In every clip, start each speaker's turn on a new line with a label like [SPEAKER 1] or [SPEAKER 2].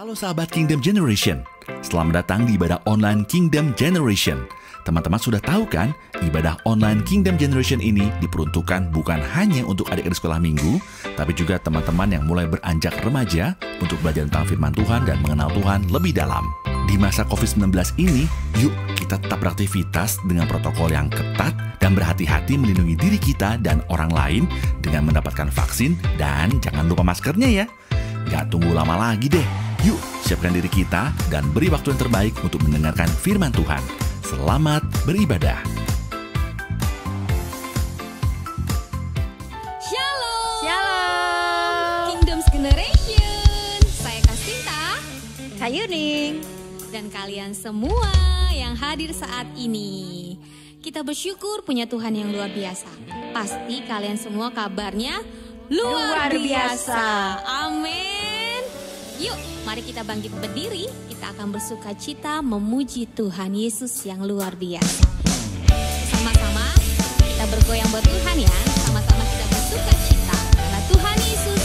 [SPEAKER 1] Halo sahabat Kingdom Generation, selamat datang di ibadah online Kingdom Generation. Teman-teman sudah tahu kan, ibadah online Kingdom Generation ini diperuntukkan bukan hanya untuk adik-adik sekolah minggu, tapi juga teman-teman yang mulai beranjak remaja untuk belajar tentang firman Tuhan dan mengenal Tuhan lebih dalam. Di masa COVID-19 ini, yuk kita tetap beraktivitas dengan protokol yang ketat dan berhati-hati melindungi diri kita dan orang lain dengan mendapatkan vaksin dan jangan lupa maskernya ya. Gak tunggu lama lagi deh, Yuk, siapkan diri kita dan beri waktu yang terbaik untuk mendengarkan firman Tuhan. Selamat beribadah.
[SPEAKER 2] Shalom. Shalom. Kingdoms Generation. Saya Kasinta.
[SPEAKER 3] Saya Yuning. Dan kalian semua yang hadir saat ini. Kita bersyukur punya Tuhan yang luar biasa. Pasti kalian semua kabarnya
[SPEAKER 1] luar, luar biasa.
[SPEAKER 3] biasa. Amin. Yuk, mari kita bangkit berdiri. Kita akan bersuka cita memuji Tuhan Yesus yang luar biasa. Sama-sama kita bergoyang buat Tuhan ya. Sama-sama kita bersuka cita karena Tuhan Yesus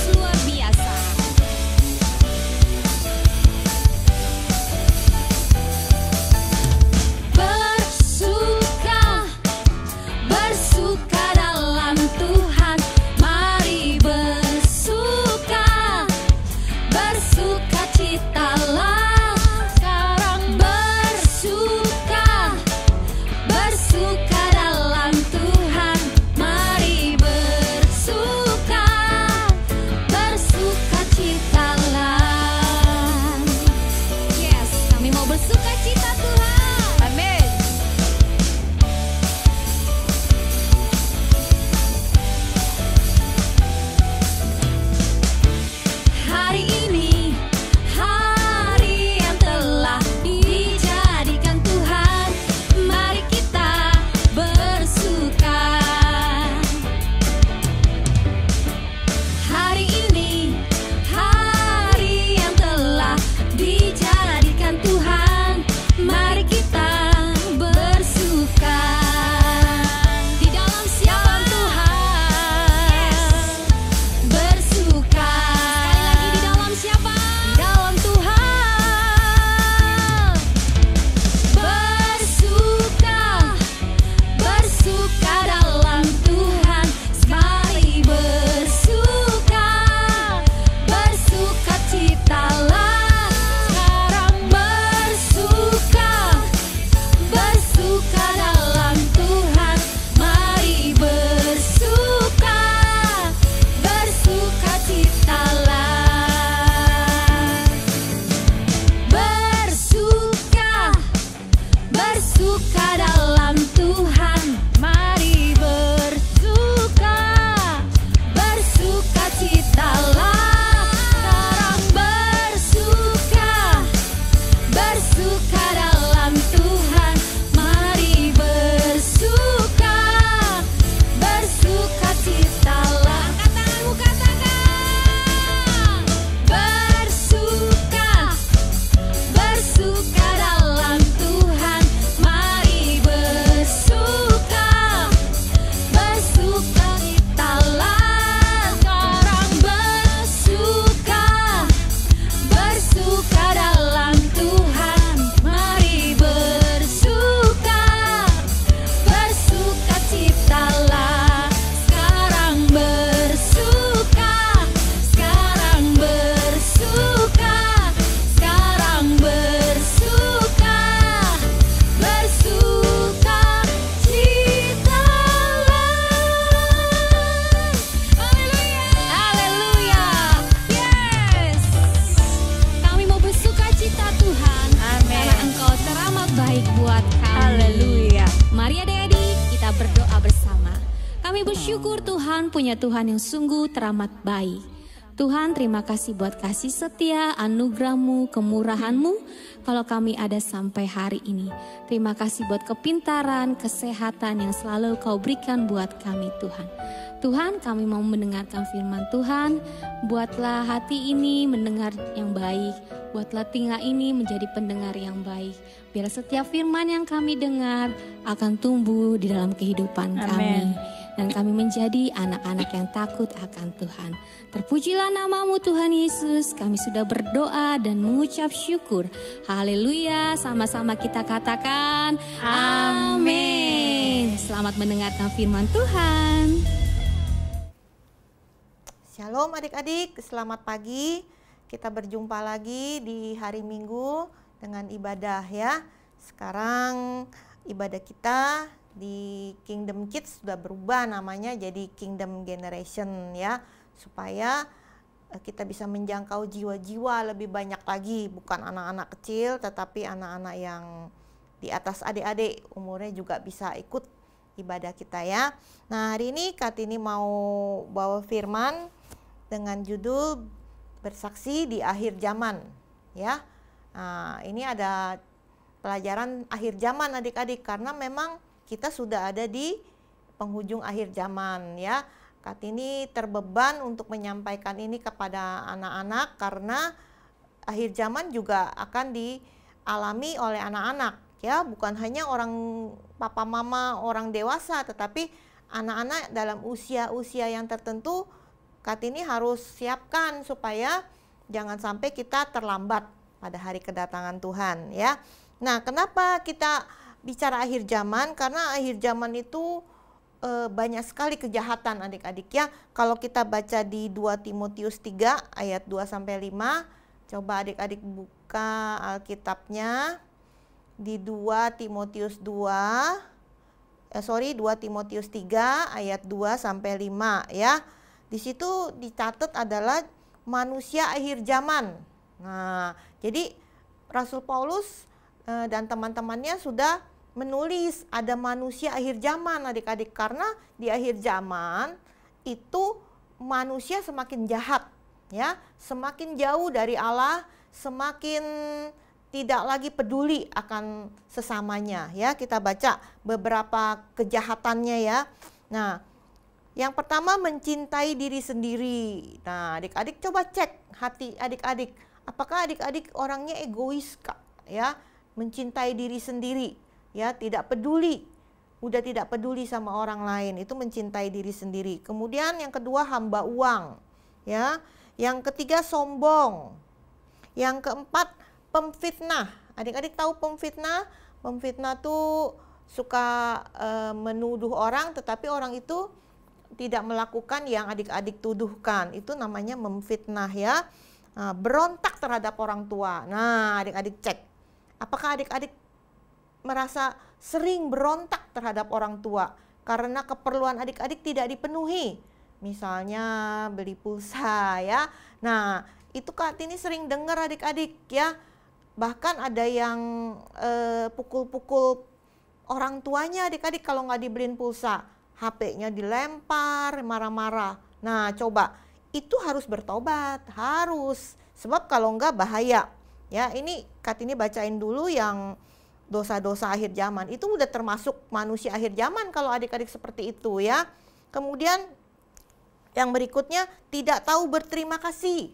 [SPEAKER 3] Kami bersyukur Tuhan punya Tuhan yang sungguh teramat baik. Tuhan terima kasih buat kasih setia, anugerahmu, kemurahanmu kalau kami ada sampai hari ini. Terima kasih buat kepintaran, kesehatan yang selalu kau berikan buat kami Tuhan. Tuhan kami mau mendengarkan firman Tuhan, buatlah hati ini mendengar yang baik, buatlah tinggal ini menjadi pendengar yang baik. Biar setiap firman yang kami dengar akan tumbuh di dalam kehidupan Amen. kami dan kami menjadi anak-anak yang takut akan Tuhan. Terpujilah namamu Tuhan Yesus, kami sudah berdoa dan mengucap syukur. Haleluya, sama-sama kita katakan
[SPEAKER 2] amin.
[SPEAKER 1] Selamat mendengarkan firman Tuhan. Shalom adik-adik, selamat pagi. Kita berjumpa lagi di hari Minggu dengan ibadah ya. Sekarang ibadah kita di Kingdom Kids sudah berubah namanya jadi Kingdom Generation ya supaya eh, kita bisa menjangkau jiwa-jiwa lebih banyak lagi bukan anak-anak kecil tetapi anak-anak yang di atas adik-adik umurnya juga bisa ikut ibadah kita ya. Nah, hari ini Katini mau bawa firman dengan judul bersaksi di akhir zaman ya. Nah, ini ada pelajaran akhir zaman adik-adik karena memang kita sudah ada di penghujung akhir zaman ya. ini terbeban untuk menyampaikan ini kepada anak-anak karena akhir zaman juga akan dialami oleh anak-anak ya, bukan hanya orang papa mama, orang dewasa tetapi anak-anak dalam usia-usia yang tertentu Kartini harus siapkan supaya jangan sampai kita terlambat pada hari kedatangan Tuhan ya. Nah, kenapa kita bicara akhir zaman karena akhir zaman itu e, banyak sekali kejahatan adik-adik ya. Kalau kita baca di 2 Timotius 3 ayat 2 sampai 5, coba adik-adik buka Alkitabnya di 2 Timotius 2 eh, sorry 2 Timotius 3 ayat 2 sampai 5 ya. Di situ dicatat adalah manusia akhir zaman. Nah, jadi Rasul Paulus eh, dan teman-temannya sudah menulis ada manusia akhir zaman adik-adik karena di akhir zaman itu manusia semakin jahat ya semakin jauh dari Allah semakin tidak lagi peduli akan sesamanya ya kita baca beberapa kejahatannya ya nah yang pertama mencintai diri sendiri nah adik-adik coba cek hati adik-adik apakah adik-adik orangnya egois kak ya mencintai diri sendiri ya tidak peduli udah tidak peduli sama orang lain itu mencintai diri sendiri kemudian yang kedua hamba uang ya yang ketiga sombong yang keempat pemfitnah adik-adik tahu pemfitnah pemfitnah tuh suka e, menuduh orang tetapi orang itu tidak melakukan yang adik-adik tuduhkan itu namanya memfitnah ya nah, berontak terhadap orang tua nah adik-adik cek apakah adik-adik merasa sering berontak terhadap orang tua karena keperluan adik-adik tidak dipenuhi. Misalnya beli pulsa ya. Nah, itu Kak ini sering dengar adik-adik ya. Bahkan ada yang eh, pukul-pukul eh, orang tuanya adik-adik kalau nggak dibeliin pulsa. HP-nya dilempar, marah-marah. Nah, coba itu harus bertobat, harus. Sebab kalau nggak bahaya. Ya, ini Kak ini bacain dulu yang dosa-dosa akhir zaman. Itu udah termasuk manusia akhir zaman kalau adik-adik seperti itu ya. Kemudian yang berikutnya tidak tahu berterima kasih.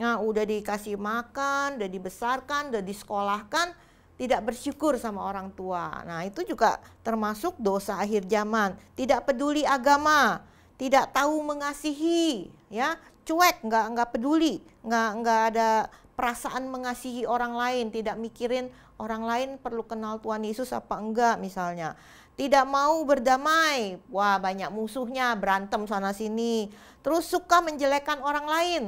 [SPEAKER 1] Nah, udah dikasih makan, udah dibesarkan, udah disekolahkan, tidak bersyukur sama orang tua. Nah, itu juga termasuk dosa akhir zaman. Tidak peduli agama, tidak tahu mengasihi, ya cuek, nggak nggak peduli, nggak nggak ada perasaan mengasihi orang lain, tidak mikirin orang lain perlu kenal Tuhan Yesus apa enggak misalnya. Tidak mau berdamai, wah banyak musuhnya, berantem sana sini. Terus suka menjelekkan orang lain.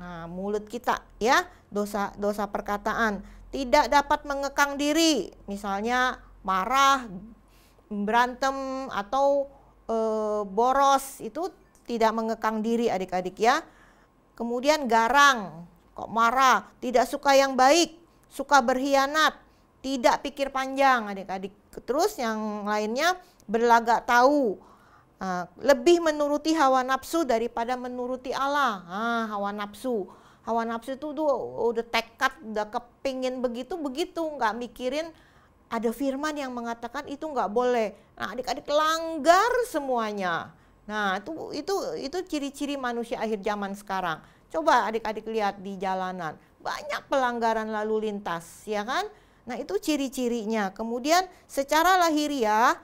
[SPEAKER 1] Nah, mulut kita ya, dosa dosa perkataan. Tidak dapat mengekang diri, misalnya marah, berantem atau e, boros itu tidak mengekang diri adik-adik ya. Kemudian garang, kok marah, tidak suka yang baik, suka berkhianat, tidak pikir panjang adik-adik. Terus yang lainnya berlagak tahu, ah, lebih menuruti hawa nafsu daripada menuruti Allah. Ah, hawa nafsu. Hawa nafsu itu tuh udah tekad, udah kepingin begitu-begitu, nggak mikirin ada firman yang mengatakan itu nggak boleh. Nah, adik-adik langgar semuanya. Nah, itu itu itu ciri-ciri manusia akhir zaman sekarang. Coba adik-adik lihat di jalanan, banyak pelanggaran lalu lintas, ya kan? Nah, itu ciri-cirinya. Kemudian secara lahiriah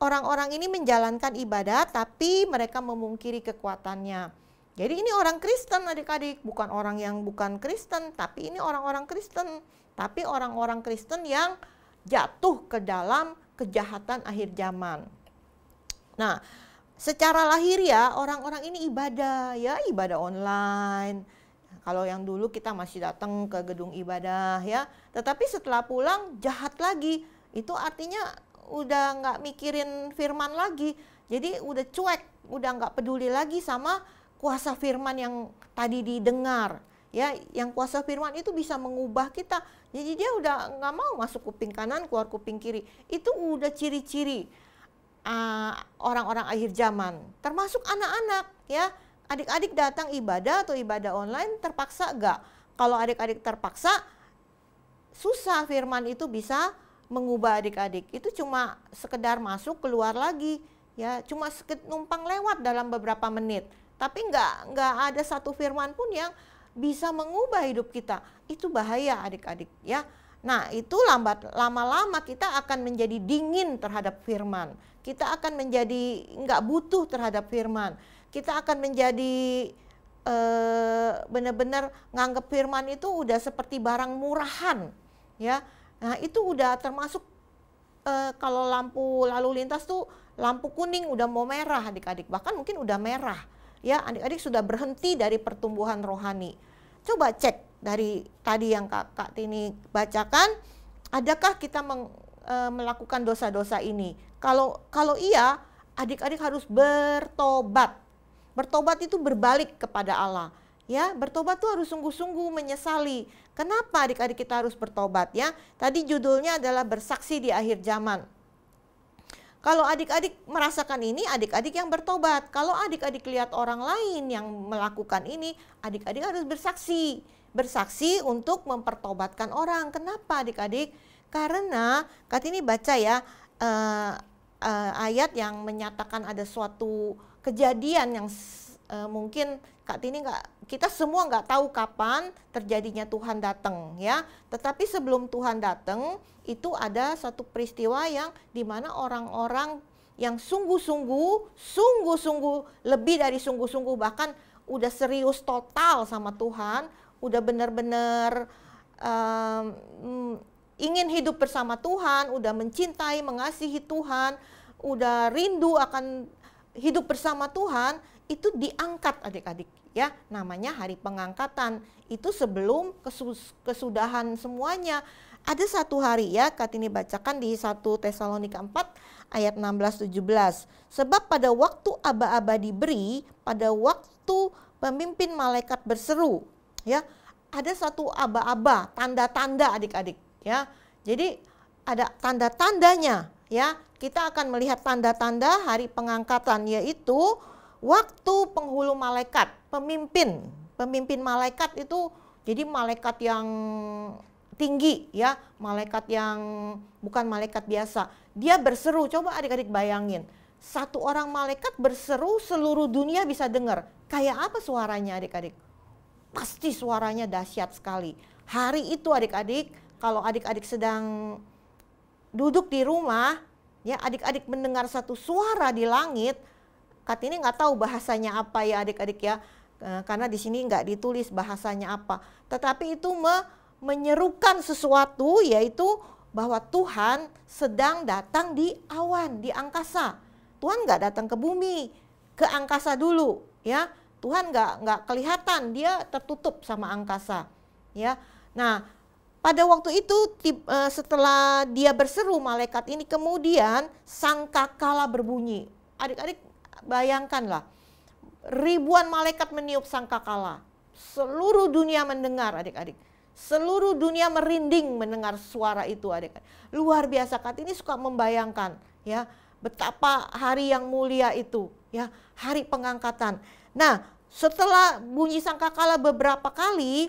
[SPEAKER 1] orang-orang ini menjalankan ibadah tapi mereka memungkiri kekuatannya. Jadi ini orang Kristen adik-adik, bukan orang yang bukan Kristen, tapi ini orang-orang Kristen, tapi orang-orang Kristen yang jatuh ke dalam kejahatan akhir zaman. Nah, secara lahir ya orang-orang ini ibadah ya ibadah online kalau yang dulu kita masih datang ke gedung ibadah ya tetapi setelah pulang jahat lagi itu artinya udah nggak mikirin firman lagi jadi udah cuek udah nggak peduli lagi sama kuasa firman yang tadi didengar ya yang kuasa firman itu bisa mengubah kita jadi dia udah nggak mau masuk kuping kanan keluar kuping kiri itu udah ciri-ciri Eh, orang-orang uh, akhir zaman, termasuk anak-anak ya. Adik-adik datang ibadah atau ibadah online terpaksa enggak? Kalau adik-adik terpaksa susah firman itu bisa mengubah adik-adik. Itu cuma sekedar masuk keluar lagi ya, cuma numpang lewat dalam beberapa menit. Tapi enggak enggak ada satu firman pun yang bisa mengubah hidup kita. Itu bahaya adik-adik ya. Nah, itu lambat lama-lama kita akan menjadi dingin terhadap firman. Kita akan menjadi nggak butuh terhadap firman. Kita akan menjadi eh, benar-benar nganggap firman itu udah seperti barang murahan ya nah itu udah termasuk e, kalau lampu lalu lintas tuh lampu kuning udah mau merah adik-adik bahkan mungkin udah merah ya adik-adik sudah berhenti dari pertumbuhan rohani coba cek dari tadi yang kakak ini bacakan adakah kita meng, e, melakukan dosa-dosa ini kalau kalau iya, adik-adik harus bertobat. Bertobat itu berbalik kepada Allah. Ya, bertobat itu harus sungguh-sungguh menyesali. Kenapa adik-adik kita harus bertobat ya? Tadi judulnya adalah bersaksi di akhir zaman. Kalau adik-adik merasakan ini, adik-adik yang bertobat. Kalau adik-adik lihat orang lain yang melakukan ini, adik-adik harus bersaksi. Bersaksi untuk mempertobatkan orang. Kenapa adik-adik? Karena, Kat ini baca ya, eh, uh, ayat yang menyatakan ada suatu kejadian yang uh, mungkin Kak Tini nggak kita semua nggak tahu kapan terjadinya Tuhan datang ya tetapi sebelum Tuhan datang itu ada satu peristiwa yang dimana orang-orang yang sungguh-sungguh sungguh-sungguh lebih dari sungguh-sungguh bahkan udah serius total sama Tuhan udah benar-benar um, eh, ingin hidup bersama Tuhan, udah mencintai, mengasihi Tuhan, udah rindu akan hidup bersama Tuhan, itu diangkat adik-adik ya. Namanya hari pengangkatan. Itu sebelum kesudahan semuanya. Ada satu hari ya, ini bacakan di 1 Tesalonika 4 ayat 16-17. Sebab pada waktu aba-aba diberi, pada waktu pemimpin malaikat berseru, ya, ada satu aba-aba, tanda-tanda adik-adik ya. Jadi ada tanda-tandanya ya. Kita akan melihat tanda-tanda hari pengangkatan yaitu waktu penghulu malaikat, pemimpin. Pemimpin malaikat itu jadi malaikat yang tinggi ya, malaikat yang bukan malaikat biasa. Dia berseru, coba adik-adik bayangin. Satu orang malaikat berseru seluruh dunia bisa dengar. Kayak apa suaranya adik-adik? Pasti suaranya dahsyat sekali. Hari itu adik-adik kalau adik-adik sedang duduk di rumah, ya adik-adik mendengar satu suara di langit, Kat ini nggak tahu bahasanya apa ya adik-adik ya, eh, karena di sini nggak ditulis bahasanya apa. Tetapi itu me, menyerukan sesuatu yaitu bahwa Tuhan sedang datang di awan, di angkasa. Tuhan nggak datang ke bumi, ke angkasa dulu, ya. Tuhan nggak nggak kelihatan, dia tertutup sama angkasa, ya. Nah, pada waktu itu eh, setelah dia berseru malaikat ini kemudian sangkakala berbunyi. Adik-adik bayangkanlah ribuan malaikat meniup sangkakala. Seluruh dunia mendengar adik-adik. Seluruh dunia merinding mendengar suara itu adik-adik. Luar biasa Kat ini suka membayangkan ya betapa hari yang mulia itu ya hari pengangkatan. Nah setelah bunyi sangkakala beberapa kali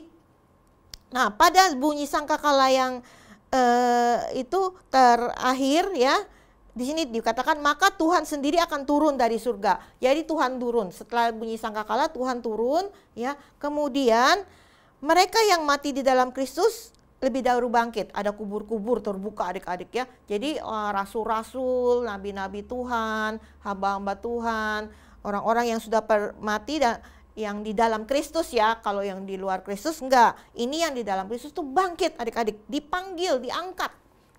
[SPEAKER 1] Nah, pada bunyi sangkakala yang eh, itu terakhir ya, di sini dikatakan maka Tuhan sendiri akan turun dari surga. Jadi Tuhan turun. Setelah bunyi sangkakala Tuhan turun ya. Kemudian mereka yang mati di dalam Kristus lebih dahulu bangkit. Ada kubur-kubur terbuka adik-adik ya. Jadi eh, rasul-rasul, nabi-nabi Tuhan, hamba-hamba Tuhan, orang-orang yang sudah mati dan yang di dalam Kristus ya, kalau yang di luar Kristus enggak. Ini yang di dalam Kristus tuh bangkit adik-adik, dipanggil, diangkat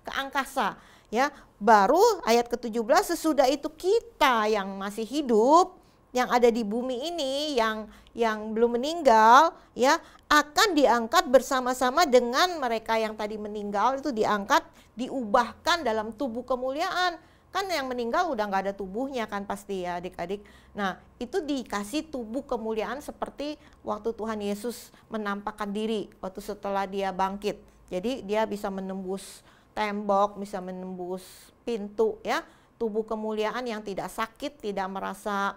[SPEAKER 1] ke angkasa ya. Baru ayat ke-17 sesudah itu kita yang masih hidup, yang ada di bumi ini yang yang belum meninggal ya akan diangkat bersama-sama dengan mereka yang tadi meninggal itu diangkat diubahkan dalam tubuh kemuliaan kan yang meninggal udah nggak ada tubuhnya kan pasti ya adik-adik. Nah itu dikasih tubuh kemuliaan seperti waktu Tuhan Yesus menampakkan diri waktu setelah dia bangkit. Jadi dia bisa menembus tembok, bisa menembus pintu ya tubuh kemuliaan yang tidak sakit, tidak merasa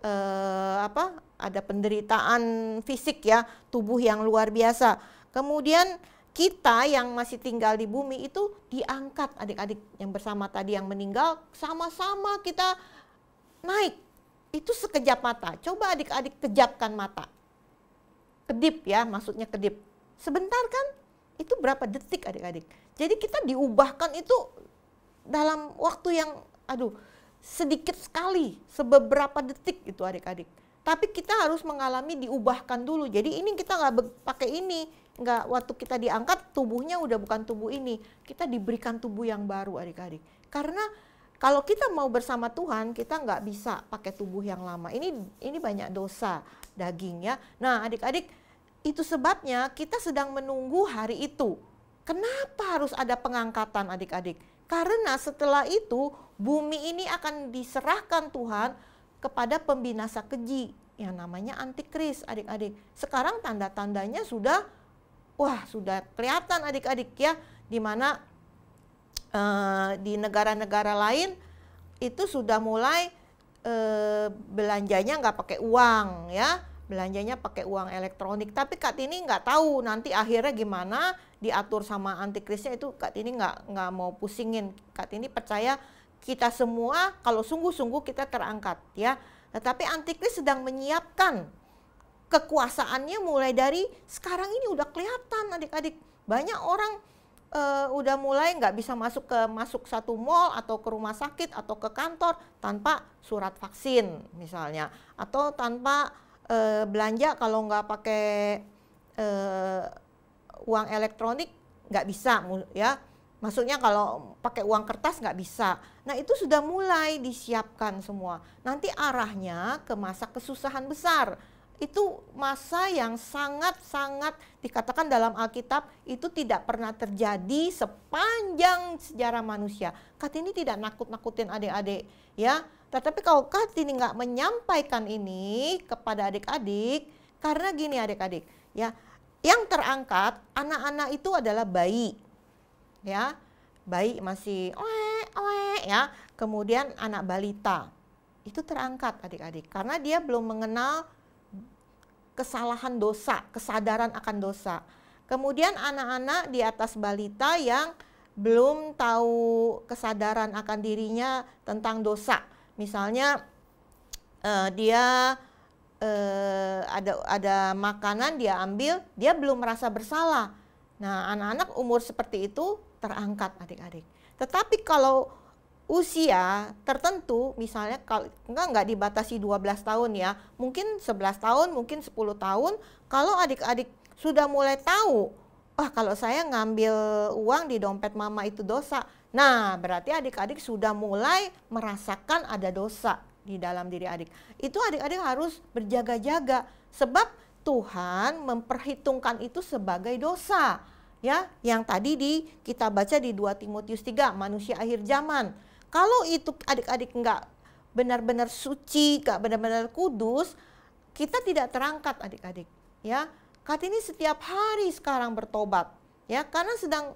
[SPEAKER 1] eh, apa ada penderitaan fisik ya tubuh yang luar biasa. Kemudian kita yang masih tinggal di bumi itu diangkat adik-adik yang bersama tadi yang meninggal sama-sama kita naik itu sekejap mata coba adik-adik kejapkan mata kedip ya maksudnya kedip sebentar kan itu berapa detik adik-adik jadi kita diubahkan itu dalam waktu yang aduh sedikit sekali sebeberapa detik itu adik-adik tapi kita harus mengalami diubahkan dulu jadi ini kita nggak pakai ini nggak waktu kita diangkat tubuhnya udah bukan tubuh ini kita diberikan tubuh yang baru adik-adik karena kalau kita mau bersama Tuhan kita nggak bisa pakai tubuh yang lama ini ini banyak dosa daging ya nah adik-adik itu sebabnya kita sedang menunggu hari itu kenapa harus ada pengangkatan adik-adik karena setelah itu bumi ini akan diserahkan Tuhan kepada pembinasa keji yang namanya antikris adik-adik sekarang tanda-tandanya sudah wah sudah kelihatan adik-adik ya di mana uh, di negara-negara lain itu sudah mulai uh, belanjanya nggak pakai uang ya belanjanya pakai uang elektronik tapi Kak Tini nggak tahu nanti akhirnya gimana diatur sama antikrisnya itu Kak Tini nggak nggak mau pusingin Kak Tini percaya kita semua kalau sungguh-sungguh kita terangkat ya tetapi antikris sedang menyiapkan kekuasaannya mulai dari sekarang ini udah kelihatan adik-adik banyak orang uh, udah mulai nggak bisa masuk ke masuk satu mall atau ke rumah sakit atau ke kantor tanpa surat vaksin misalnya atau tanpa uh, belanja kalau nggak pakai uh, uang elektronik nggak bisa ya maksudnya kalau pakai uang kertas nggak bisa nah itu sudah mulai disiapkan semua nanti arahnya ke masa kesusahan besar itu masa yang sangat-sangat dikatakan dalam Alkitab itu tidak pernah terjadi sepanjang sejarah manusia. Kat ini tidak nakut-nakutin adik-adik ya. Tetapi kalau Kat ini nggak menyampaikan ini kepada adik-adik, karena gini adik-adik ya, yang terangkat anak-anak itu adalah bayi ya, bayi masih oe oe ya, kemudian anak balita itu terangkat adik-adik karena dia belum mengenal kesalahan dosa, kesadaran akan dosa. Kemudian anak-anak di atas balita yang belum tahu kesadaran akan dirinya tentang dosa. Misalnya uh, dia uh, ada ada makanan dia ambil, dia belum merasa bersalah. Nah, anak-anak umur seperti itu terangkat adik-adik. Tetapi kalau usia tertentu misalnya kalau enggak enggak dibatasi 12 tahun ya mungkin 11 tahun mungkin 10 tahun kalau adik-adik sudah mulai tahu wah kalau saya ngambil uang di dompet mama itu dosa nah berarti adik-adik sudah mulai merasakan ada dosa di dalam diri adik itu adik-adik harus berjaga-jaga sebab Tuhan memperhitungkan itu sebagai dosa ya yang tadi di kita baca di 2 Timotius 3 manusia akhir zaman kalau itu adik-adik nggak benar-benar suci, nggak benar-benar kudus, kita tidak terangkat adik-adik. Ya, Kartini setiap hari sekarang bertobat, ya, karena sedang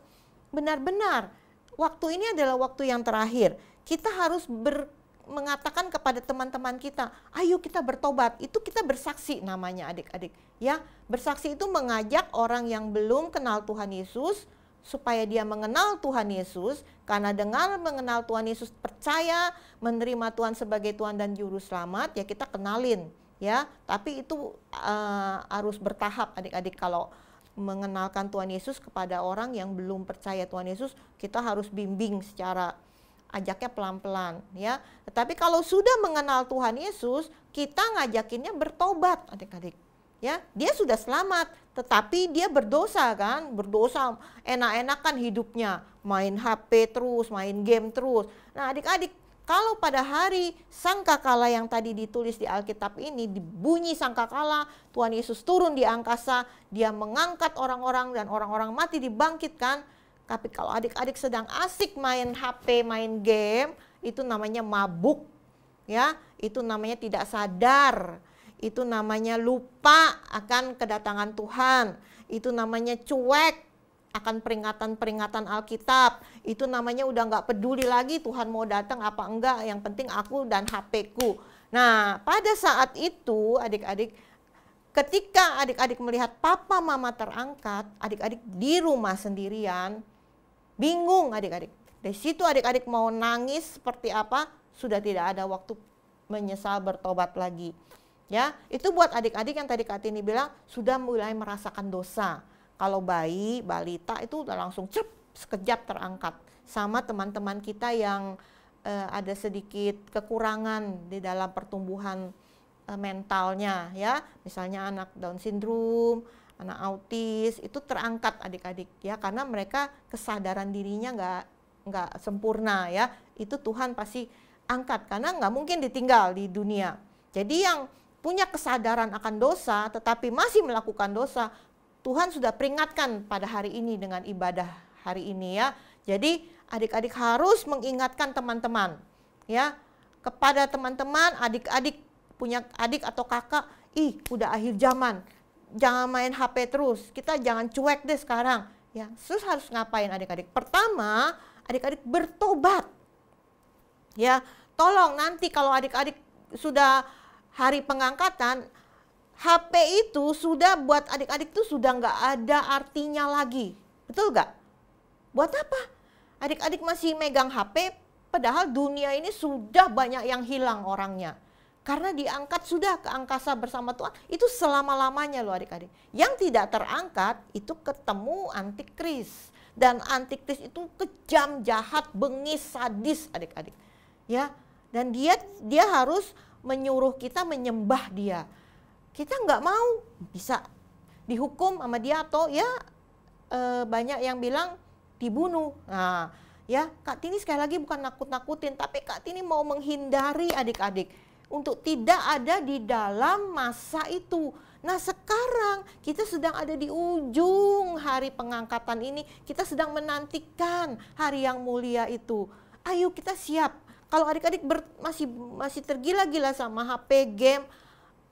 [SPEAKER 1] benar-benar waktu ini adalah waktu yang terakhir. Kita harus ber, mengatakan kepada teman-teman kita, ayo kita bertobat. Itu kita bersaksi namanya adik-adik, ya. Bersaksi itu mengajak orang yang belum kenal Tuhan Yesus supaya dia mengenal Tuhan Yesus karena dengan mengenal Tuhan Yesus percaya menerima Tuhan sebagai Tuhan dan juru selamat ya kita kenalin ya tapi itu uh, harus bertahap adik-adik kalau mengenalkan Tuhan Yesus kepada orang yang belum percaya Tuhan Yesus kita harus bimbing secara ajaknya pelan-pelan ya tetapi kalau sudah mengenal Tuhan Yesus kita ngajakinnya bertobat adik-adik ya dia sudah selamat tetapi dia berdosa kan berdosa enak-enakan hidupnya main HP terus main game terus nah adik-adik kalau pada hari sangkakala yang tadi ditulis di Alkitab ini dibunyi sangkakala Tuhan Yesus turun di angkasa dia mengangkat orang-orang dan orang-orang mati dibangkitkan tapi kalau adik-adik sedang asik main HP main game itu namanya mabuk ya itu namanya tidak sadar itu namanya lupa akan kedatangan Tuhan, itu namanya cuek akan peringatan-peringatan Alkitab itu namanya udah nggak peduli lagi Tuhan mau datang apa enggak yang penting aku dan HP ku nah pada saat itu adik-adik ketika adik-adik melihat papa mama terangkat adik-adik di rumah sendirian bingung adik-adik dari situ adik-adik mau nangis seperti apa sudah tidak ada waktu menyesal bertobat lagi Ya, itu buat adik-adik yang tadi ini bilang sudah mulai merasakan dosa. Kalau bayi, balita itu udah langsung cep, sekejap terangkat. Sama teman-teman kita yang eh, ada sedikit kekurangan di dalam pertumbuhan eh, mentalnya ya. Misalnya anak Down syndrome, anak autis itu terangkat adik-adik ya karena mereka kesadaran dirinya nggak nggak sempurna ya itu Tuhan pasti angkat karena nggak mungkin ditinggal di dunia jadi yang punya kesadaran akan dosa tetapi masih melakukan dosa, Tuhan sudah peringatkan pada hari ini dengan ibadah hari ini ya. Jadi adik-adik harus mengingatkan teman-teman ya kepada teman-teman adik-adik punya adik atau kakak, ih udah akhir zaman. Jangan main HP terus. Kita jangan cuek deh sekarang. Ya, terus harus ngapain adik-adik? Pertama, adik-adik bertobat. Ya, tolong nanti kalau adik-adik sudah hari pengangkatan HP itu sudah buat adik-adik tuh sudah nggak ada artinya lagi. Betul nggak? Buat apa? Adik-adik masih megang HP, padahal dunia ini sudah banyak yang hilang orangnya. Karena diangkat sudah ke angkasa bersama Tuhan, itu selama-lamanya loh adik-adik. Yang tidak terangkat itu ketemu antikris. Dan antikris itu kejam, jahat, bengis, sadis adik-adik. Ya, dan dia dia harus menyuruh kita menyembah dia. Kita nggak mau bisa dihukum sama dia atau ya e, banyak yang bilang dibunuh. Nah, ya Kak Tini sekali lagi bukan nakut-nakutin, tapi Kak Tini mau menghindari adik-adik untuk tidak ada di dalam masa itu. Nah sekarang kita sedang ada di ujung hari pengangkatan ini, kita sedang menantikan hari yang mulia itu. Ayo kita siap kalau adik-adik masih masih tergila-gila sama HP, game,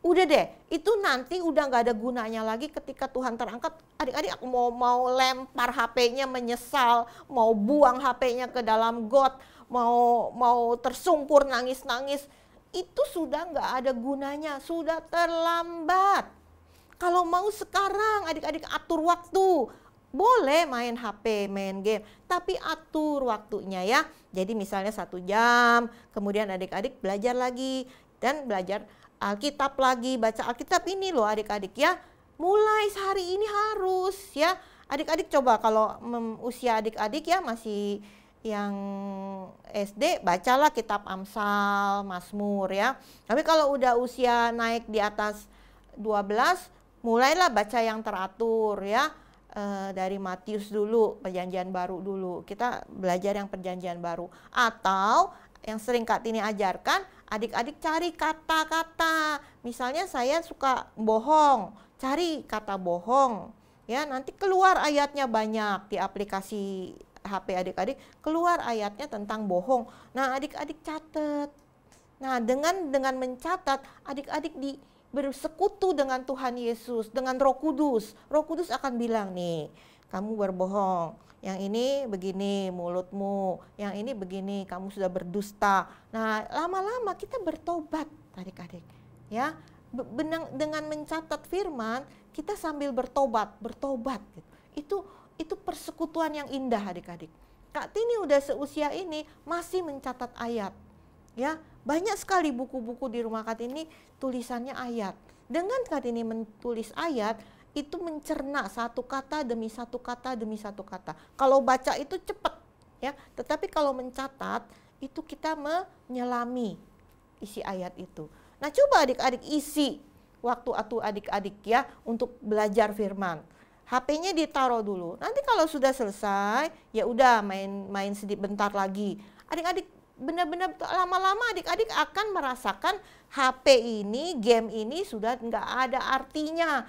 [SPEAKER 1] udah deh, itu nanti udah nggak ada gunanya lagi ketika Tuhan terangkat. Adik-adik aku mau mau lempar HP-nya menyesal, mau buang HP-nya ke dalam got, mau mau tersungkur nangis-nangis, itu sudah nggak ada gunanya, sudah terlambat. Kalau mau sekarang adik-adik atur waktu, boleh main HP, main game, tapi atur waktunya ya. Jadi misalnya satu jam, kemudian adik-adik belajar lagi dan belajar Alkitab lagi, baca Alkitab ini loh adik-adik ya. Mulai sehari ini harus ya. Adik-adik coba kalau usia adik-adik ya masih yang SD bacalah kitab Amsal, Mazmur ya. Tapi kalau udah usia naik di atas 12 mulailah baca yang teratur ya Eh, dari Matius dulu, perjanjian baru dulu. Kita belajar yang perjanjian baru. Atau yang sering Kak Tini ajarkan, adik-adik cari kata-kata. Misalnya saya suka bohong, cari kata bohong. Ya, nanti keluar ayatnya banyak di aplikasi HP adik-adik, keluar ayatnya tentang bohong. Nah, adik-adik catat. Nah, dengan dengan mencatat, adik-adik di bersekutu dengan Tuhan Yesus, dengan Roh Kudus, Roh Kudus akan bilang nih, kamu berbohong. Yang ini begini mulutmu, yang ini begini, kamu sudah berdusta. Nah, lama-lama kita bertobat, adik-adik. Ya, benang, dengan mencatat firman, kita sambil bertobat, bertobat gitu. Itu itu persekutuan yang indah adik-adik. Kak Tini udah seusia ini masih mencatat ayat ya banyak sekali buku-buku di rumah Kartini tulisannya ayat. Dengan Kartini menulis ayat itu mencerna satu kata demi satu kata demi satu kata. Kalau baca itu cepat ya, tetapi kalau mencatat itu kita menyelami isi ayat itu. Nah, coba adik-adik isi waktu atau adik-adik ya untuk belajar firman. HP-nya ditaruh dulu. Nanti kalau sudah selesai, ya udah main main sedikit bentar lagi. Adik-adik benar-benar lama-lama adik-adik akan merasakan HP ini, game ini sudah nggak ada artinya.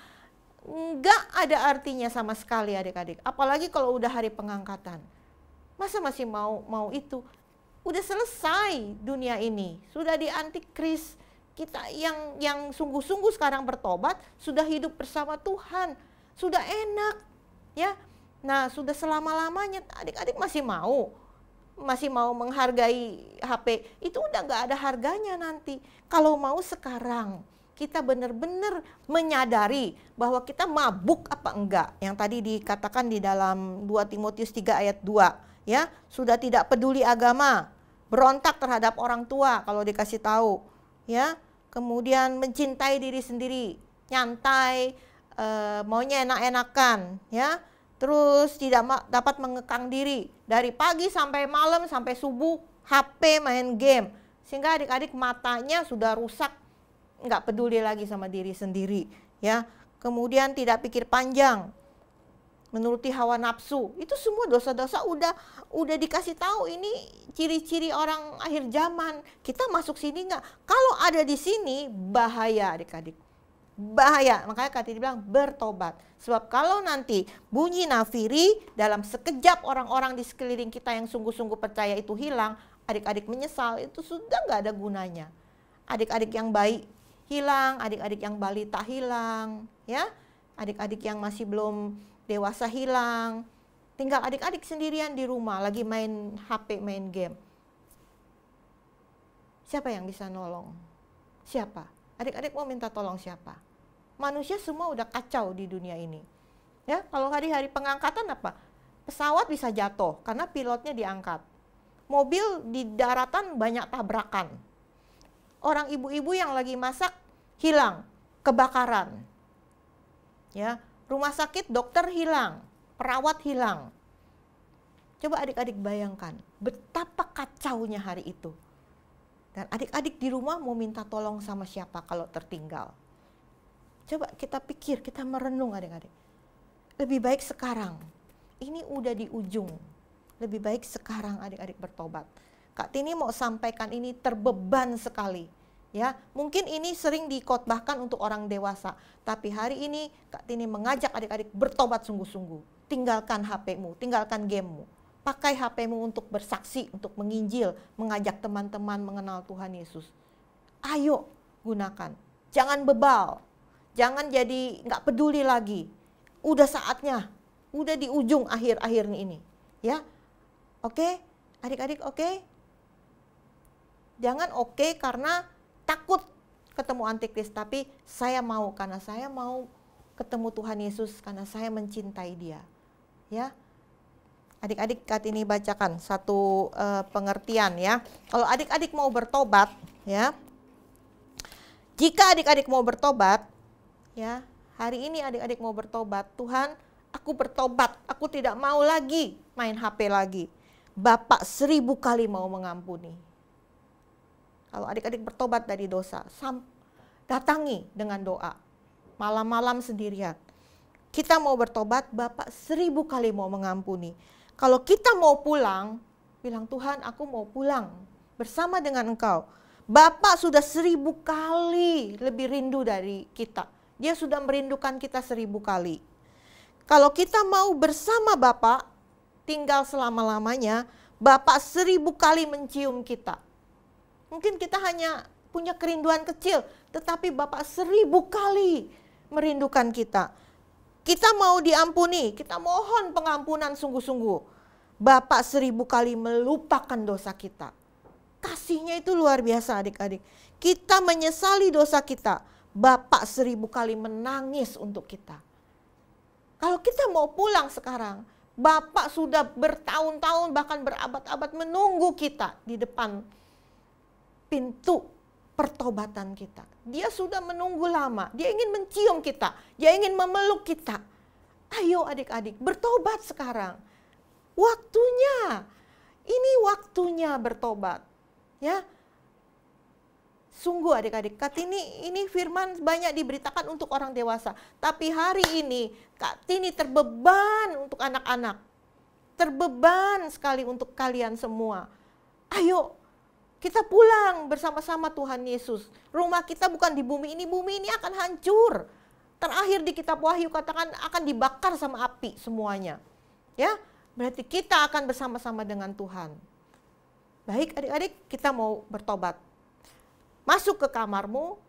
[SPEAKER 1] Nggak ada artinya sama sekali adik-adik. Apalagi kalau udah hari pengangkatan. Masa masih mau mau itu? Udah selesai dunia ini. Sudah di antikris. Kita yang yang sungguh-sungguh sekarang bertobat sudah hidup bersama Tuhan. Sudah enak. Ya. Nah, sudah selama-lamanya adik-adik masih mau masih mau menghargai HP itu udah nggak ada harganya nanti kalau mau sekarang kita benar-benar menyadari bahwa kita mabuk apa enggak yang tadi dikatakan di dalam 2 Timotius 3 ayat 2 ya sudah tidak peduli agama berontak terhadap orang tua kalau dikasih tahu ya kemudian mencintai diri sendiri nyantai e, maunya enak-enakan ya terus tidak dapat mengekang diri dari pagi sampai malam sampai subuh HP main game sehingga adik-adik matanya sudah rusak nggak peduli lagi sama diri sendiri ya kemudian tidak pikir panjang menuruti hawa nafsu itu semua dosa-dosa udah udah dikasih tahu ini ciri-ciri orang akhir zaman kita masuk sini nggak kalau ada di sini bahaya adik-adik bahaya. Makanya Kak bilang bertobat. Sebab kalau nanti bunyi nafiri dalam sekejap orang-orang di sekeliling kita yang sungguh-sungguh percaya itu hilang, adik-adik menyesal itu sudah nggak ada gunanya. Adik-adik yang baik hilang, adik-adik yang balita hilang, ya. Adik-adik yang masih belum dewasa hilang. Tinggal adik-adik sendirian di rumah lagi main HP, main game. Siapa yang bisa nolong? Siapa? Adik-adik mau minta tolong siapa? manusia semua udah kacau di dunia ini. Ya, kalau hari-hari pengangkatan apa? Pesawat bisa jatuh karena pilotnya diangkat. Mobil di daratan banyak tabrakan. Orang ibu-ibu yang lagi masak hilang, kebakaran. Ya, rumah sakit dokter hilang, perawat hilang. Coba adik-adik bayangkan betapa kacaunya hari itu. Dan adik-adik di rumah mau minta tolong sama siapa kalau tertinggal? Coba kita pikir, kita merenung adik-adik. Lebih baik sekarang. Ini udah di ujung. Lebih baik sekarang adik-adik bertobat. Kak Tini mau sampaikan ini terbeban sekali. Ya, mungkin ini sering dikotbahkan untuk orang dewasa, tapi hari ini Kak Tini mengajak adik-adik bertobat sungguh-sungguh. Tinggalkan HP-mu, tinggalkan gamemu. Pakai HP-mu untuk bersaksi, untuk menginjil, mengajak teman-teman mengenal Tuhan Yesus. Ayo gunakan. Jangan bebal, Jangan jadi nggak peduli lagi. Udah saatnya. Udah di ujung akhir akhir ini. Ya. Oke? Okay? Adik-adik oke? Okay? Jangan oke okay karena takut ketemu antikris, tapi saya mau karena saya mau ketemu Tuhan Yesus karena saya mencintai Dia. Ya. Adik-adik saat ini bacakan satu uh, pengertian ya. Kalau adik-adik mau bertobat, ya. Jika adik-adik mau bertobat, ya hari ini adik-adik mau bertobat Tuhan aku bertobat aku tidak mau lagi main HP lagi Bapak seribu kali mau mengampuni kalau adik-adik bertobat dari dosa datangi dengan doa malam-malam sendirian kita mau bertobat Bapak seribu kali mau mengampuni kalau kita mau pulang bilang Tuhan aku mau pulang bersama dengan engkau Bapak sudah seribu kali lebih rindu dari kita dia sudah merindukan kita seribu kali. Kalau kita mau bersama Bapak, tinggal selama-lamanya, Bapak seribu kali mencium kita. Mungkin kita hanya punya kerinduan kecil, tetapi Bapak seribu kali merindukan kita. Kita mau diampuni, kita mohon pengampunan sungguh-sungguh. Bapak seribu kali melupakan dosa kita. Kasihnya itu luar biasa adik-adik. Kita menyesali dosa kita Bapak seribu kali menangis untuk kita. Kalau kita mau pulang sekarang, Bapak sudah bertahun-tahun bahkan berabad-abad menunggu kita di depan pintu pertobatan kita. Dia sudah menunggu lama, dia ingin mencium kita, dia ingin memeluk kita. Ayo adik-adik, bertobat sekarang. Waktunya. Ini waktunya bertobat. Ya, Sungguh adik-adik, Katini ini firman banyak diberitakan untuk orang dewasa. Tapi hari ini Katini terbeban untuk anak-anak. Terbeban sekali untuk kalian semua. Ayo kita pulang bersama-sama Tuhan Yesus. Rumah kita bukan di bumi ini, bumi ini akan hancur. Terakhir di kitab Wahyu katakan akan dibakar sama api semuanya. Ya, berarti kita akan bersama-sama dengan Tuhan. Baik adik-adik, kita mau bertobat masuk ke kamarmu,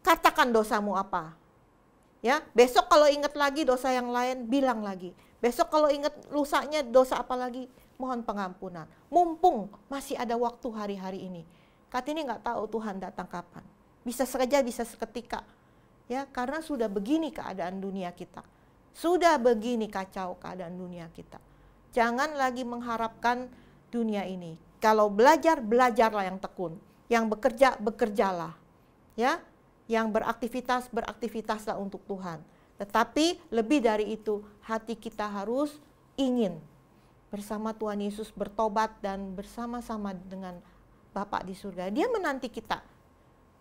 [SPEAKER 1] katakan dosamu apa. Ya, besok kalau ingat lagi dosa yang lain, bilang lagi. Besok kalau ingat lusanya dosa apa lagi, mohon pengampunan. Mumpung masih ada waktu hari-hari ini. ini nggak tahu Tuhan datang kapan. Bisa saja, bisa seketika. Ya, karena sudah begini keadaan dunia kita. Sudah begini kacau keadaan dunia kita. Jangan lagi mengharapkan dunia ini. Kalau belajar, belajarlah yang tekun yang bekerja bekerjalah ya yang beraktivitas beraktivitaslah untuk Tuhan tetapi lebih dari itu hati kita harus ingin bersama Tuhan Yesus bertobat dan bersama-sama dengan Bapa di surga dia menanti kita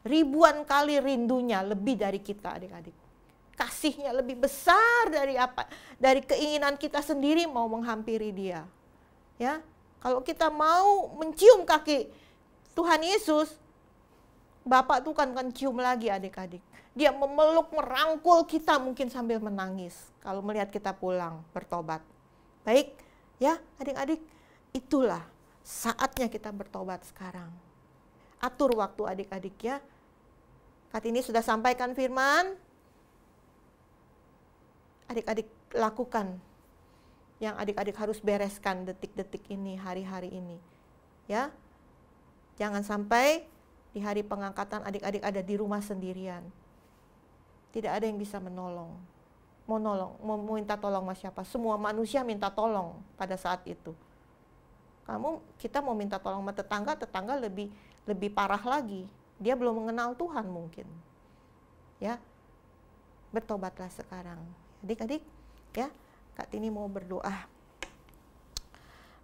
[SPEAKER 1] ribuan kali rindunya lebih dari kita adik-adik kasihnya lebih besar dari apa dari keinginan kita sendiri mau menghampiri dia ya kalau kita mau mencium kaki Tuhan Yesus, Bapak tuh kan kan cium lagi adik-adik. Dia memeluk, merangkul kita mungkin sambil menangis kalau melihat kita pulang bertobat. Baik, ya adik-adik, itulah saatnya kita bertobat sekarang. Atur waktu adik-adik ya. Kat ini sudah sampaikan firman. Adik-adik lakukan yang adik-adik harus bereskan detik-detik ini, hari-hari ini. Ya, Jangan sampai di hari pengangkatan adik-adik ada di rumah sendirian. Tidak ada yang bisa menolong. Mau nolong, mau minta tolong sama siapa? Semua manusia minta tolong pada saat itu. Kamu kita mau minta tolong sama tetangga, tetangga lebih lebih parah lagi. Dia belum mengenal Tuhan mungkin. Ya. Bertobatlah sekarang. Adik-adik, ya. Kak Tini mau berdoa.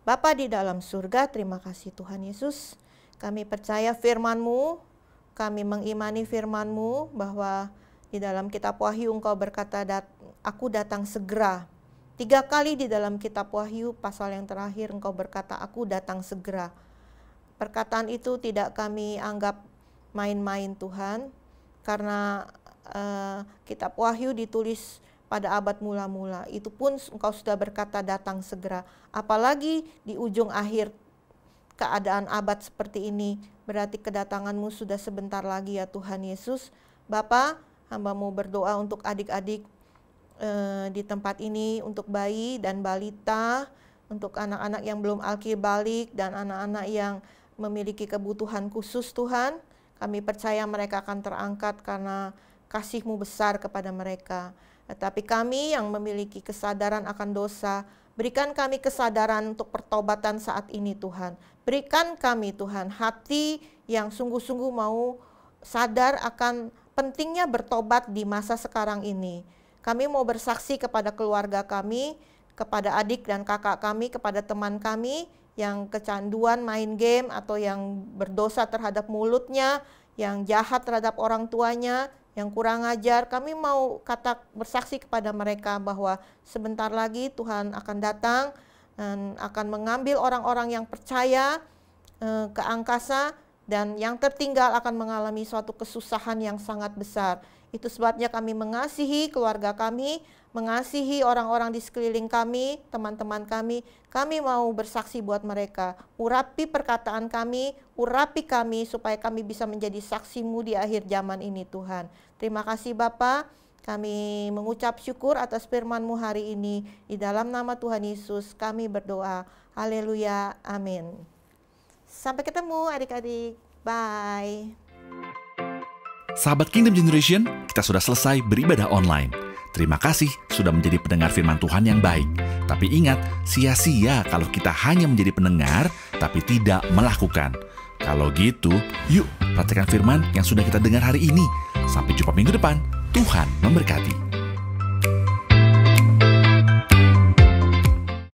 [SPEAKER 1] Bapa di dalam surga, terima kasih Tuhan Yesus. Kami percaya firman-Mu, kami mengimani firman-Mu bahwa di dalam kitab Wahyu engkau berkata, aku datang segera. Tiga kali di dalam kitab Wahyu pasal yang terakhir engkau berkata, aku datang segera. Perkataan itu tidak kami anggap main-main Tuhan, karena uh, kitab Wahyu ditulis pada abad mula-mula. Itu pun engkau sudah berkata datang segera. Apalagi di ujung akhir keadaan abad seperti ini. Berarti kedatanganmu sudah sebentar lagi ya Tuhan Yesus. Bapa, hamba mau berdoa untuk adik-adik e, di tempat ini, untuk bayi dan balita, untuk anak-anak yang belum balik, dan anak-anak yang memiliki kebutuhan khusus Tuhan. Kami percaya mereka akan terangkat karena kasihmu besar kepada mereka. Tetapi kami yang memiliki kesadaran akan dosa, Berikan kami kesadaran untuk pertobatan saat ini Tuhan. Berikan kami Tuhan hati yang sungguh-sungguh mau sadar akan pentingnya bertobat di masa sekarang ini. Kami mau bersaksi kepada keluarga kami, kepada adik dan kakak kami, kepada teman kami yang kecanduan main game atau yang berdosa terhadap mulutnya, yang jahat terhadap orang tuanya, yang kurang ajar. Kami mau kata bersaksi kepada mereka bahwa sebentar lagi Tuhan akan datang dan akan mengambil orang-orang yang percaya eh, ke angkasa dan yang tertinggal akan mengalami suatu kesusahan yang sangat besar. Itu sebabnya kami mengasihi keluarga kami, mengasihi orang-orang di sekeliling kami, teman-teman kami. Kami mau bersaksi buat mereka. Urapi perkataan kami, urapi kami supaya kami bisa menjadi saksimu di akhir zaman ini Tuhan. Terima kasih Bapa. Kami mengucap syukur atas firman-Mu hari ini. Di dalam nama Tuhan Yesus kami berdoa. Haleluya. Amin. Sampai ketemu adik-adik. Bye. Sahabat Kingdom Generation, kita sudah selesai beribadah online. Terima kasih sudah menjadi pendengar firman Tuhan yang baik. Tapi ingat, sia-sia kalau kita hanya menjadi pendengar tapi tidak melakukan. Kalau gitu, yuk praktekkan firman yang sudah kita dengar hari ini Sampai jumpa minggu depan. Tuhan memberkati.